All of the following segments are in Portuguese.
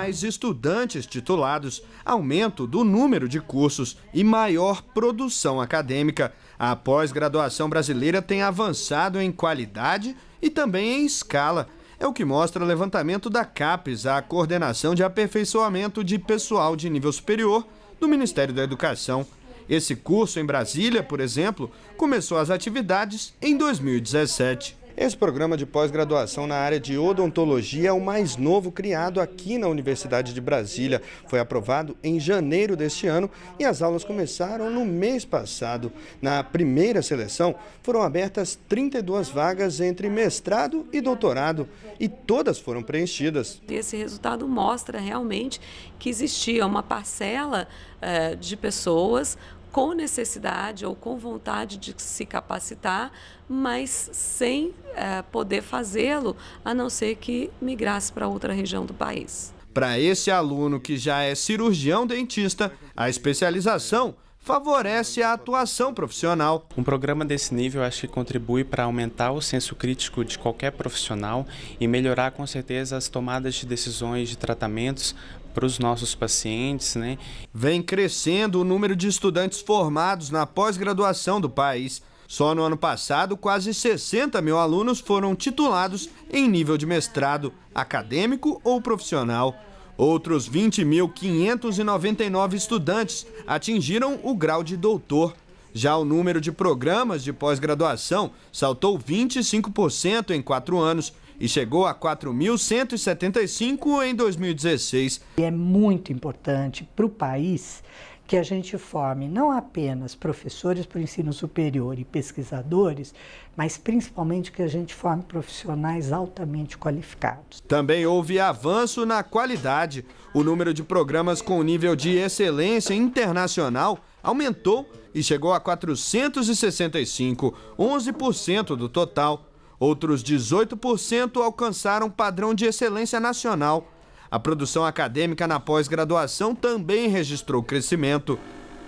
mais estudantes titulados, aumento do número de cursos e maior produção acadêmica. A pós-graduação brasileira tem avançado em qualidade e também em escala. É o que mostra o levantamento da CAPES, a Coordenação de Aperfeiçoamento de Pessoal de Nível Superior do Ministério da Educação. Esse curso em Brasília, por exemplo, começou as atividades em 2017. Esse programa de pós-graduação na área de odontologia é o mais novo criado aqui na Universidade de Brasília. Foi aprovado em janeiro deste ano e as aulas começaram no mês passado. Na primeira seleção, foram abertas 32 vagas entre mestrado e doutorado e todas foram preenchidas. Esse resultado mostra realmente que existia uma parcela eh, de pessoas com necessidade ou com vontade de se capacitar, mas sem é, poder fazê-lo, a não ser que migrasse para outra região do país. Para esse aluno que já é cirurgião dentista, a especialização favorece a atuação profissional. Um programa desse nível acho que contribui para aumentar o senso crítico de qualquer profissional e melhorar com certeza as tomadas de decisões de tratamentos para os nossos pacientes, né? Vem crescendo o número de estudantes formados na pós-graduação do país. Só no ano passado, quase 60 mil alunos foram titulados em nível de mestrado, acadêmico ou profissional. Outros 20.599 estudantes atingiram o grau de doutor. Já o número de programas de pós-graduação saltou 25% em quatro anos e chegou a 4.175 em 2016. É muito importante para o país que a gente forme não apenas professores para o ensino superior e pesquisadores, mas principalmente que a gente forme profissionais altamente qualificados. Também houve avanço na qualidade. O número de programas com nível de excelência internacional aumentou e chegou a 465, 11% do total. Outros 18% alcançaram padrão de excelência nacional. A produção acadêmica na pós-graduação também registrou crescimento,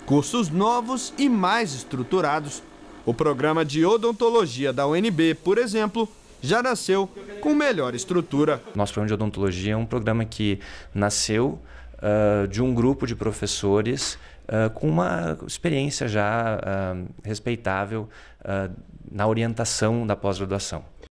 cursos novos e mais estruturados. O programa de odontologia da UNB, por exemplo, já nasceu com melhor estrutura. Nosso programa de odontologia é um programa que nasceu uh, de um grupo de professores uh, com uma experiência já uh, respeitável na orientação da pós-graduação.